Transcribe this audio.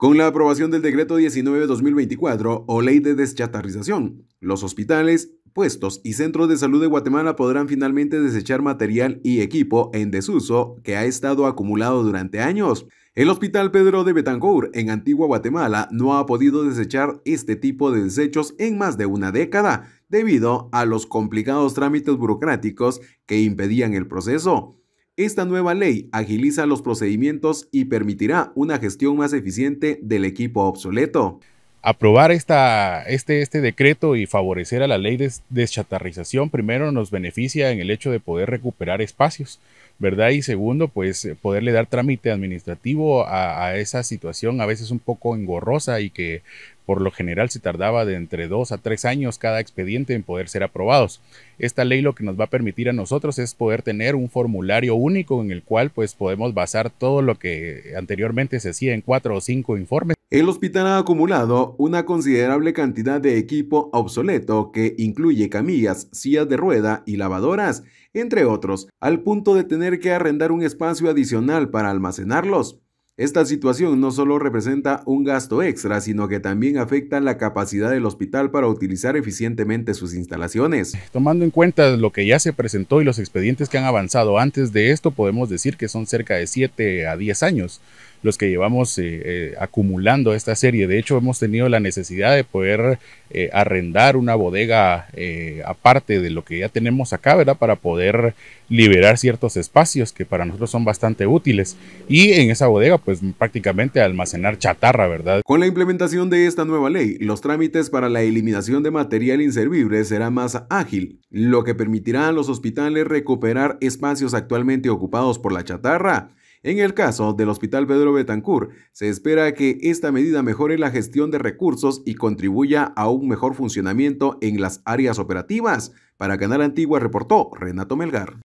Con la aprobación del decreto 19-2024 o ley de deschatarrización, los hospitales, puestos y centros de salud de Guatemala podrán finalmente desechar material y equipo en desuso que ha estado acumulado durante años. El Hospital Pedro de Betancourt en Antigua Guatemala no ha podido desechar este tipo de desechos en más de una década debido a los complicados trámites burocráticos que impedían el proceso. Esta nueva ley agiliza los procedimientos y permitirá una gestión más eficiente del equipo obsoleto aprobar esta, este, este decreto y favorecer a la ley de deschatarrización, primero nos beneficia en el hecho de poder recuperar espacios, ¿verdad? Y segundo, pues eh, poderle dar trámite administrativo a, a esa situación a veces un poco engorrosa y que por lo general se tardaba de entre dos a tres años cada expediente en poder ser aprobados. Esta ley lo que nos va a permitir a nosotros es poder tener un formulario único en el cual pues podemos basar todo lo que anteriormente se hacía en cuatro o cinco informes. El hospital ha acumulado una considerable cantidad de equipo obsoleto que incluye camillas, sillas de rueda y lavadoras, entre otros, al punto de tener que arrendar un espacio adicional para almacenarlos. Esta situación no solo representa un gasto extra, sino que también afecta la capacidad del hospital para utilizar eficientemente sus instalaciones. Tomando en cuenta lo que ya se presentó y los expedientes que han avanzado antes de esto, podemos decir que son cerca de 7 a 10 años los que llevamos eh, eh, acumulando esta serie. De hecho, hemos tenido la necesidad de poder eh, arrendar una bodega aparte de lo que ya tenemos acá, ¿verdad? Para poder liberar ciertos espacios que para nosotros son bastante útiles. Y en esa bodega, pues prácticamente almacenar chatarra, ¿verdad? Con la implementación de esta nueva ley, los trámites para la eliminación de material inservible será más ágil, lo que permitirá a los hospitales recuperar espacios actualmente ocupados por la chatarra en el caso del Hospital Pedro Betancourt, se espera que esta medida mejore la gestión de recursos y contribuya a un mejor funcionamiento en las áreas operativas. Para Canal Antigua reportó Renato Melgar.